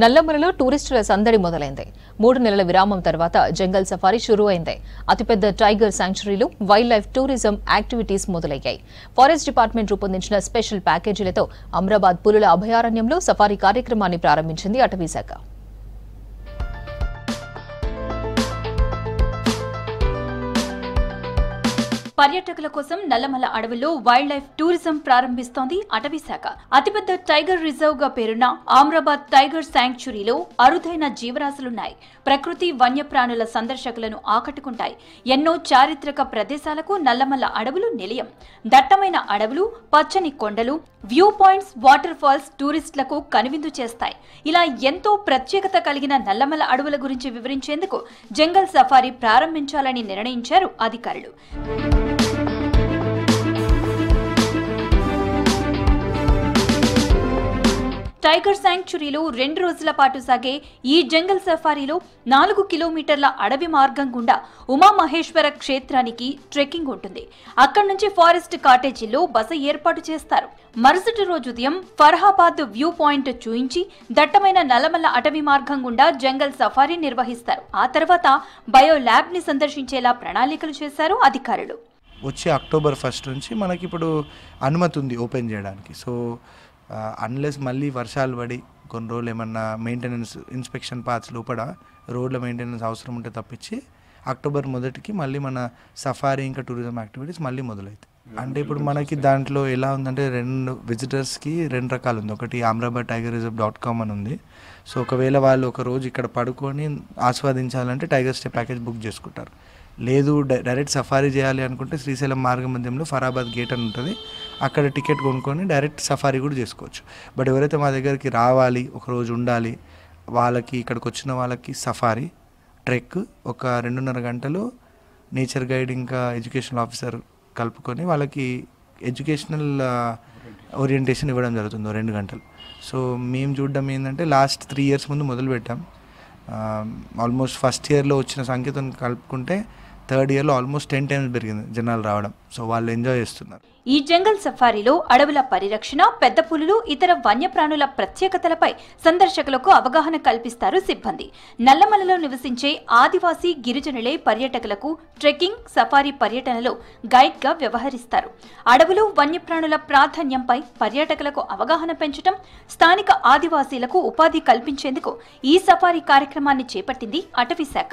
నల్లమలలో టూరిస్టుల సందడి మొదలైంది మూడు నెలల విరామం తర్వాత జంగల్ సఫారీ షురూ అయింది అతిపెద్ద టైగర్ శాంక్చురీలు వైల్డ్ లైఫ్ టూరిజం యాక్టివిటీస్ మొదలయ్యాయి ఫారెస్ట్ డిపార్ట్మెంట్ రూపొందించిన స్పెషల్ ప్యాకేజీలతో అమరాబాద్ పులుల అభయారణ్యంలో సఫారీ కార్యక్రమాన్ని ప్రారంభించింది అటవీశాఖ పర్యాటకుల కోసం నల్లమల అడవుల్లో వైల్డ్ లైఫ్ టూరిజం ప్రారంభిస్తోంది అటవీ శాఖ అతిపెద్ద టైగర్ రిజర్వ్ గా పేరున్న ఆమ్రాబాద్ టైగర్ శాంక్చురీలో అరుదైన జీవరాశులున్నాయి ప్రకృతి వన్యప్రాణుల సందర్శకులను ఆకట్టుకుంటాయి ఎన్నో చారిత్రక ప్రదేశాలకు నల్లమల్ల అడవులు నిలయం దట్టమైన అడవులు పచ్చని కొండలు వ్యూ పాయింట్స్ వాటర్ ఫాల్స్ టూరిస్టులకు కనువిందు చేస్తాయి ఇలా ఎంతో ప్రత్యేకత కలిగిన నల్లమల అడవుల గురించి వివరించేందుకు జంగల్ సఫారీ ప్రారంభించాలని నిర్ణయించారు అధికారులు టైగర్ శాంక్చురీలో రెండు రోజుల పాటు సాగే ఈ జంగల్ సఫారీలో నాలుగు కిలోమీటర్ల అడవి మార్గం గుండా ఉమామహేశ్వర క్షేత్రానికి ట్రెక్కింగ్ ఉంటుంది అక్కడి నుంచి ఫారెస్ట్ కాటేజీలో బస ఏర్పాటు చేస్తారు మరుసటి రోజు ఉదయం ఫర్హాబాద్ వ్యూ పాయింట్ చూయించి దట్టమైన నలమల అటవీ మార్గం గుండా జంగల్ సఫారీ నిర్వహిస్తారు ఆ తర్వాత బయో ల్యాబ్ ని సందర్శించేలా ప్రణాళికలు చేశారు అధికారులు వచ్చే అక్టోబర్ ఫస్ట్ నుంచి మనకి ఇప్పుడు అనుమతి ఉంది ఓపెన్ చేయడానికి సో అన్లెస్ uh, మళ్ళీ వర్షాలు పడి కొన్ని రోజులు ఏమన్నా మెయింటెనెన్స్ ఇన్స్పెక్షన్ పాత్స్ లోపల రోడ్ల మెయింటెనెన్స్ అవసరం ఉంటే తప్పించి అక్టోబర్ మొదటికి మళ్ళీ మన సఫారీ ఇంకా టూరిజం యాక్టివిటీస్ మళ్ళీ మొదలవుతాయి అంటే ఇప్పుడు మనకి దాంట్లో ఎలా ఉందంటే రెండు విజిటర్స్కి రెండు రకాలు ఉంది ఒకటి Amrabad tiger reserve dot com అని ఉంది సో ఒకవేళ వాళ్ళు ఒక రోజు ఇక్కడ పడుకొని ఆస్వాదించాలంటే టైగర్ స్టే ప్యాకేజ్ బుక్ చేసుకుంటారు లేదు డైరెక్ట్ సఫారీ చేయాలి అనుకుంటే శ్రీశైలం మార్గ మధ్యంలో ఫరాబాద్ గేట్ అని ఉంటుంది అక్కడ టికెట్ కొనుక్కొని డైరెక్ట్ సఫారీ కూడా చేసుకోవచ్చు బట్ ఎవరైతే మా దగ్గరికి రావాలి ఒకరోజు ఉండాలి వాళ్ళకి ఇక్కడికి వచ్చిన వాళ్ళకి సఫారీ ట్రెక్ ఒక రెండున్నర గంటలు నేచర్ గైడ్ ఇంకా ఎడ్యుకేషనల్ ఆఫీసర్ కలుపుకొని వాళ్ళకి ఎడ్యుకేషనల్ ఓరియంటేషన్ ఇవ్వడం జరుగుతుంది రెండు గంటలు సో మేము చూడడం ఏంటంటే లాస్ట్ త్రీ ఇయర్స్ ముందు మొదలుపెట్టాం ఆల్మోస్ట్ ఫస్ట్ ఇయర్లో వచ్చిన సంకేతం కలుపుకుంటే థర్డ్ ఇయర్లో ఆల్మోస్ట్ టెన్ టైమ్స్ పెరిగింది జనాలు రావడం సో వాళ్ళు ఎంజాయ్ చేస్తున్నారు ఈ జంగల్ సఫారీలో అడవుల పరిరక్షణ పెద్ద పులులు ఇతర వన్యప్రాణుల ప్రత్యేకతలపై సందర్శకులకు అవగాహన కల్పిస్తారు సిబ్బంది నల్లమలలో నివసించే ఆదివాసీ గిరిజనులే పర్యటకులకు ట్రెక్కింగ్ సఫారీ పర్యటనలో గైడ్గా వ్యవహరిస్తారు అడవులు వన్యప్రాణుల ప్రాధాన్యంపై పర్యాటకులకు అవగాహన పెంచడం స్థానిక ఆదివాసీలకు ఉపాధి కల్పించేందుకు ఈ సఫారీ కార్యక్రమాన్ని చేపట్టింది అటవీ శాఖ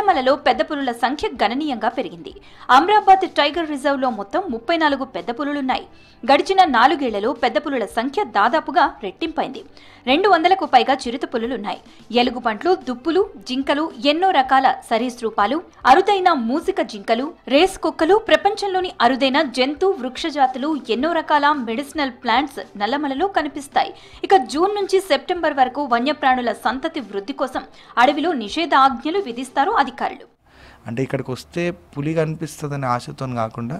నల్లమలలో పెద్ద పులుల సంఖ్య గణనీయంగా పెరిగింది అమ్రాబాద్ టైగర్ రిజర్వ్ లో మొత్తం ముప్పై నాలుగు పెద్ద పులులున్నాయి గడిచిన నాలుగేళ్లలో పెద్ద పులుల సంఖ్య దాదాపుగా రెట్టింపైంది రెండు వందలకు పైగా చిరుత పులులున్నాయి ఎలుగుబంట్లు దుప్పులు జింకలు ఎన్నో రకాల సరీసృపాలు అరుదైన మూసిక జింకలు రేస్ కుక్కలు ప్రపంచంలోని అరుదైన జంతు వృక్షజాతులు ఎన్నో రకాల మెడిసినల్ ప్లాంట్స్ నల్లమలలో కనిపిస్తాయి ఇక జూన్ నుంచి సెప్టెంబర్ వరకు వన్యప్రాణుల సంతతి వృద్ధి కోసం అడవిలో నిషేధాజ్ఞలు విధిస్తారు అది అధికారులు అంటే ఇక్కడికి వస్తే పులి కనిపిస్తుంది అనే ఆశతో కాకుండా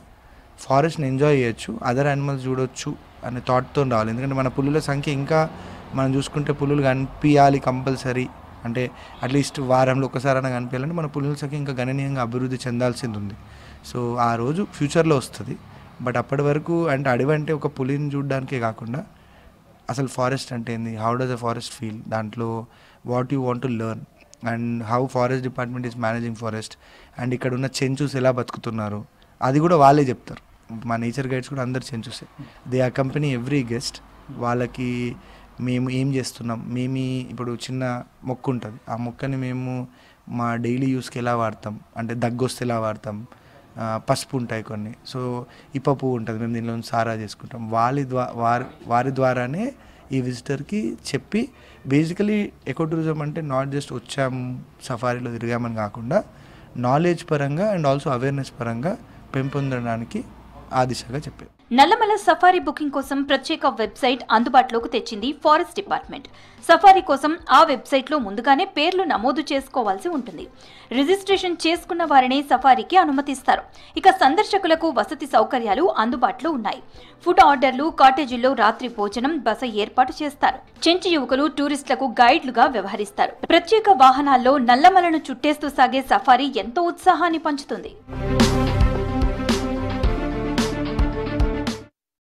ఫారెస్ట్ని ఎంజాయ్ చేయొచ్చు అదర్ యానిమల్స్ చూడొచ్చు అనే థాట్తో రావాలి ఎందుకంటే మన పులుల సంఖ్య ఇంకా మనం చూసుకుంటే పులులు కనిపించాలి కంపల్సరీ అంటే అట్లీస్ట్ వారంలో ఒకసారైనా కనిపించాలంటే మన పులుల సంఖ్య ఇంకా గణనీయంగా అభివృద్ధి చెందాల్సింది ఉంది సో ఆ రోజు ఫ్యూచర్లో వస్తుంది బట్ అప్పటి వరకు అంటే అడవి అంటే ఒక పులిని చూడడానికే కాకుండా అసలు ఫారెస్ట్ అంటే ఏంది how does the forest feel దాంట్లో what you want to learn and how forest department is managing forest and ఇక్కడ ఉన్న చెంచూస్ ఎలా బతుకుతున్నారు అది కూడా వాళ్ళే చెప్తారు మా నేచర్ గైడ్స్ కూడా అందరు చెంచూసే దే ఆ కంపెనీ ఎవ్రీ గెస్ట్ వాళ్ళకి మేము ఏం చేస్తున్నాం మేము ఇప్పుడు చిన్న మొక్క ఉంటుంది ఆ మొక్కని మేము మా డైలీ యూస్కి ఎలా వాడతాం అంటే దగ్గొస్తే ఎలా వాడతాం పసుపు ఉంటాయి కొన్ని సో ఇప్పపు ఉంటుంది మేము దీనిలో సారా చేసుకుంటాం వాళ్ళ ద్వారా వారి వారి ద్వారానే ఈ విజిటర్కి చెప్పి బేసికలీ ఎకో టూరిజం అంటే నాట్ జస్ట్ వచ్చాము సఫారీలో తిరిగామని కాకుండా నాలెడ్జ్ పరంగా అండ్ ఆల్సో అవేర్నెస్ పరంగా పెంపొందడానికి ఆ దిశగా చెప్పారు నల్లమల సఫారీ బుకింగ్ కోసం ప్రత్యేక వెబ్సైట్ అందుబాటులోకి తెచ్చింది ఫారెస్ట్ డిపార్ట్మెంట్ సఫారీ కోసం ఆ వెబ్సైట్లో ముందుగానే పేర్లు నమోదు చేసుకోవాల్సి ఉంటుంది రిజిస్ట్రేషన్ చేసుకున్న వారిని సఫారీకి అనుమతిస్తారు ఇక సందర్శకులకు వసతి సౌకర్యాలు అందుబాటులో ఉన్నాయి ఫుడ్ ఆర్డర్లు కాటేజీల్లో రాత్రి భోజనం బస ఏర్పాటు చేస్తారు చెంచి యువకులు టూరిస్టులకు గైడ్లుగా వ్యవహరిస్తారు ప్రత్యేక వాహనాల్లో నల్లమలను చుట్టేస్తూ సాగే సఫారీ ఎంతో ఉత్సాహాన్ని పంచుతుంది